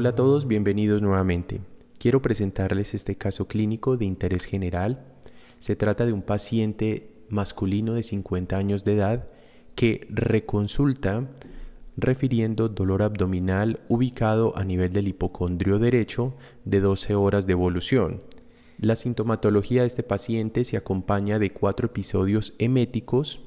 Hola a todos, bienvenidos nuevamente. Quiero presentarles este caso clínico de interés general. Se trata de un paciente masculino de 50 años de edad que reconsulta refiriendo dolor abdominal ubicado a nivel del hipocondrio derecho de 12 horas de evolución. La sintomatología de este paciente se acompaña de cuatro episodios eméticos,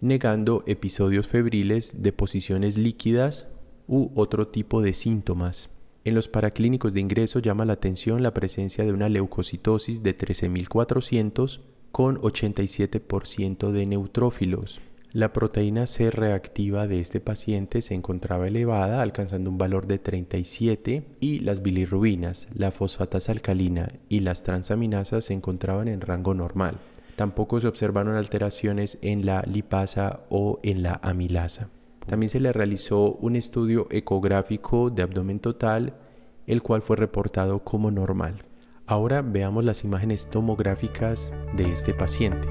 negando episodios febriles, deposiciones líquidas u otro tipo de síntomas. En los paraclínicos de ingreso llama la atención la presencia de una leucocitosis de 13.400 con 87% de neutrófilos. La proteína C reactiva de este paciente se encontraba elevada, alcanzando un valor de 37, y las bilirrubinas, la fosfatasa alcalina y las transaminasas se encontraban en rango normal. Tampoco se observaron alteraciones en la lipasa o en la amilasa. También se le realizó un estudio ecográfico de abdomen total, el cual fue reportado como normal. Ahora veamos las imágenes tomográficas de este paciente.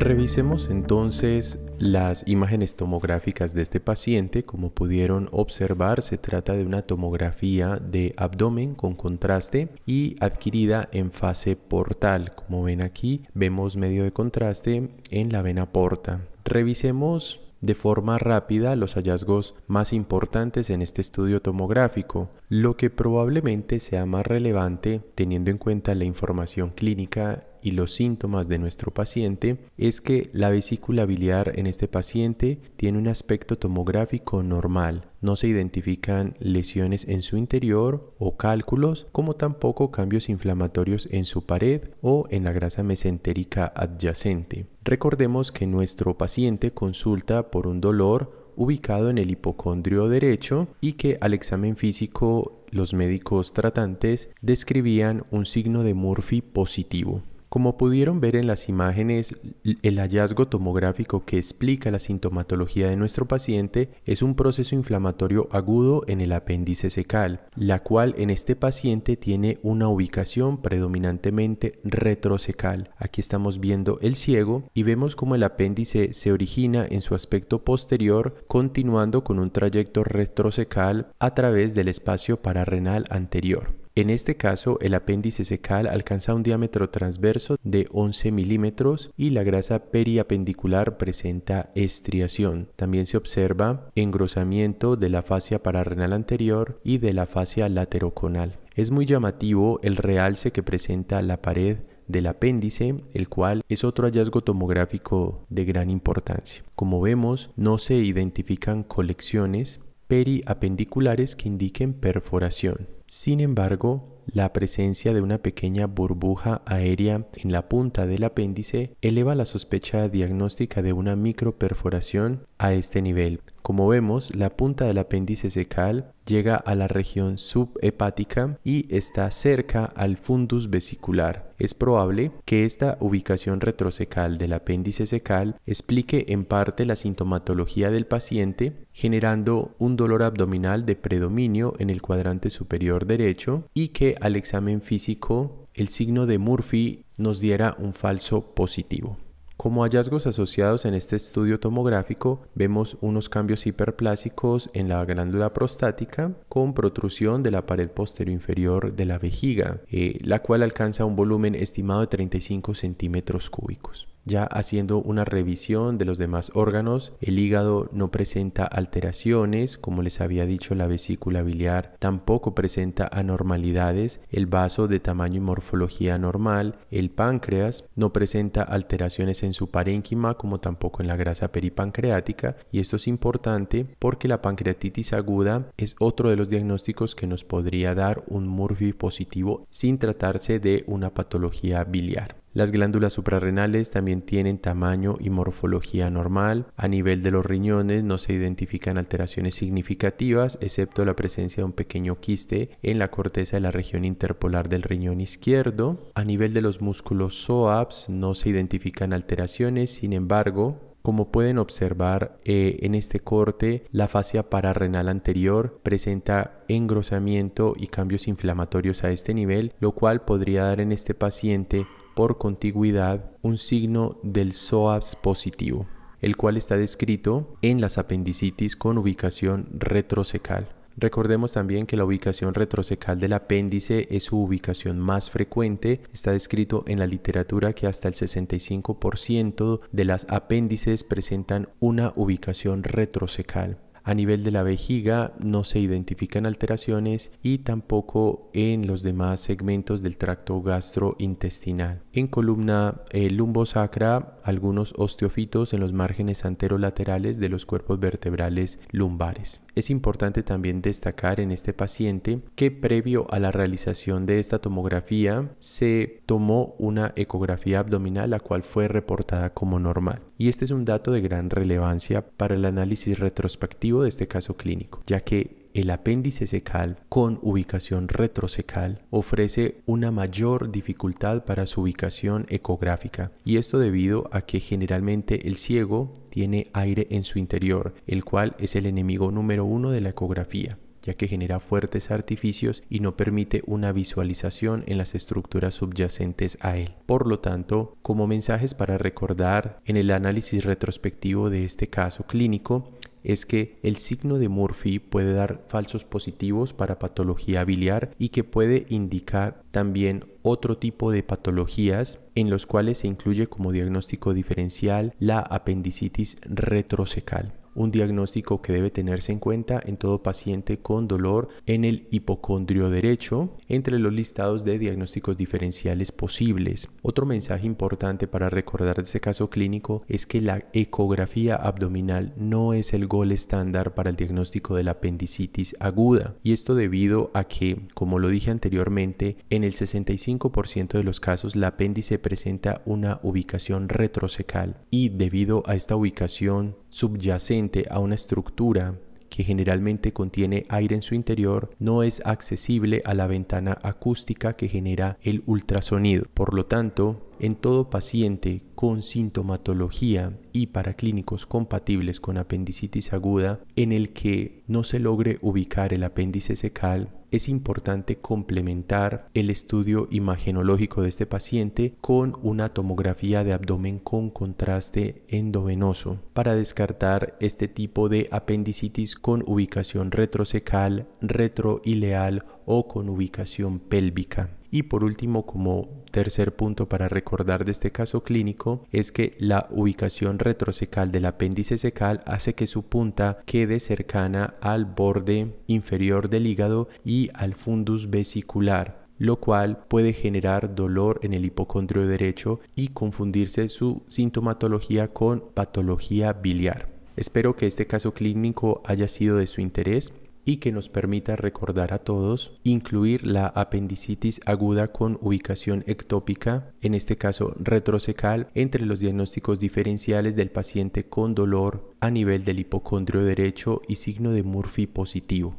Revisemos entonces las imágenes tomográficas de este paciente. Como pudieron observar, se trata de una tomografía de abdomen con contraste y adquirida en fase portal. Como ven aquí, vemos medio de contraste en la vena porta. Revisemos de forma rápida los hallazgos más importantes en este estudio tomográfico, lo que probablemente sea más relevante teniendo en cuenta la información clínica y los síntomas de nuestro paciente es que la vesícula biliar en este paciente tiene un aspecto tomográfico normal, no se identifican lesiones en su interior o cálculos, como tampoco cambios inflamatorios en su pared o en la grasa mesentérica adyacente. Recordemos que nuestro paciente consulta por un dolor ubicado en el hipocondrio derecho y que al examen físico los médicos tratantes describían un signo de Murphy positivo. Como pudieron ver en las imágenes, el hallazgo tomográfico que explica la sintomatología de nuestro paciente es un proceso inflamatorio agudo en el apéndice secal, la cual en este paciente tiene una ubicación predominantemente retrosecal. Aquí estamos viendo el ciego y vemos cómo el apéndice se origina en su aspecto posterior continuando con un trayecto retrosecal a través del espacio pararenal anterior. En este caso, el apéndice secal alcanza un diámetro transverso de 11 milímetros y la grasa periapendicular presenta estriación. También se observa engrosamiento de la fascia pararenal anterior y de la fascia lateroconal. Es muy llamativo el realce que presenta la pared del apéndice, el cual es otro hallazgo tomográfico de gran importancia. Como vemos, no se identifican colecciones periapendiculares que indiquen perforación. Sin embargo, la presencia de una pequeña burbuja aérea en la punta del apéndice eleva la sospecha diagnóstica de una microperforación a este nivel, como vemos, la punta del apéndice secal llega a la región subhepática y está cerca al fundus vesicular. Es probable que esta ubicación retrosecal del apéndice secal explique en parte la sintomatología del paciente, generando un dolor abdominal de predominio en el cuadrante superior derecho y que al examen físico el signo de Murphy nos diera un falso positivo. Como hallazgos asociados en este estudio tomográfico, vemos unos cambios hiperplásicos en la glándula prostática con protrusión de la pared posterior inferior de la vejiga, eh, la cual alcanza un volumen estimado de 35 centímetros cúbicos. Ya haciendo una revisión de los demás órganos, el hígado no presenta alteraciones, como les había dicho la vesícula biliar tampoco presenta anormalidades, el vaso de tamaño y morfología normal, el páncreas no presenta alteraciones en su parénquima como tampoco en la grasa peripancreática y esto es importante porque la pancreatitis aguda es otro de los diagnósticos que nos podría dar un Murphy positivo sin tratarse de una patología biliar. Las glándulas suprarrenales también tienen tamaño y morfología normal. A nivel de los riñones no se identifican alteraciones significativas, excepto la presencia de un pequeño quiste en la corteza de la región interpolar del riñón izquierdo. A nivel de los músculos SOAPS no se identifican alteraciones, sin embargo, como pueden observar eh, en este corte, la fascia pararrenal anterior presenta engrosamiento y cambios inflamatorios a este nivel, lo cual podría dar en este paciente por contigüidad un signo del psoas positivo, el cual está descrito en las apendicitis con ubicación retrocecal. Recordemos también que la ubicación retrocecal del apéndice es su ubicación más frecuente. Está descrito en la literatura que hasta el 65% de las apéndices presentan una ubicación retrocecal. A nivel de la vejiga no se identifican alteraciones y tampoco en los demás segmentos del tracto gastrointestinal. En columna eh, lumbosacra algunos osteofitos en los márgenes anterolaterales de los cuerpos vertebrales lumbares. Es importante también destacar en este paciente que previo a la realización de esta tomografía se tomó una ecografía abdominal la cual fue reportada como normal. Y este es un dato de gran relevancia para el análisis retrospectivo de este caso clínico, ya que el apéndice secal con ubicación retrosecal ofrece una mayor dificultad para su ubicación ecográfica y esto debido a que generalmente el ciego tiene aire en su interior, el cual es el enemigo número uno de la ecografía ya que genera fuertes artificios y no permite una visualización en las estructuras subyacentes a él. Por lo tanto, como mensajes para recordar en el análisis retrospectivo de este caso clínico, es que el signo de Murphy puede dar falsos positivos para patología biliar y que puede indicar también otro tipo de patologías en los cuales se incluye como diagnóstico diferencial la apendicitis retrosecal un diagnóstico que debe tenerse en cuenta en todo paciente con dolor en el hipocondrio derecho entre los listados de diagnósticos diferenciales posibles. Otro mensaje importante para recordar de este caso clínico es que la ecografía abdominal no es el gol estándar para el diagnóstico de la apendicitis aguda y esto debido a que, como lo dije anteriormente, en el 65% de los casos la apéndice presenta una ubicación retrocecal y debido a esta ubicación subyacente a una estructura que generalmente contiene aire en su interior, no es accesible a la ventana acústica que genera el ultrasonido. Por lo tanto, en todo paciente con sintomatología y para clínicos compatibles con apendicitis aguda en el que no se logre ubicar el apéndice secal, es importante complementar el estudio imagenológico de este paciente con una tomografía de abdomen con contraste endovenoso para descartar este tipo de apendicitis con ubicación retrocecal, retroileal o con ubicación pélvica. Y por último, como tercer punto para recordar de este caso clínico, es que la ubicación retrosecal del apéndice secal hace que su punta quede cercana al borde inferior del hígado y al fundus vesicular lo cual puede generar dolor en el hipocondrio derecho y confundirse su sintomatología con patología biliar. Espero que este caso clínico haya sido de su interés y que nos permita recordar a todos incluir la apendicitis aguda con ubicación ectópica, en este caso retrocecal, entre los diagnósticos diferenciales del paciente con dolor a nivel del hipocondrio derecho y signo de Murphy positivo.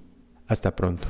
Hasta pronto.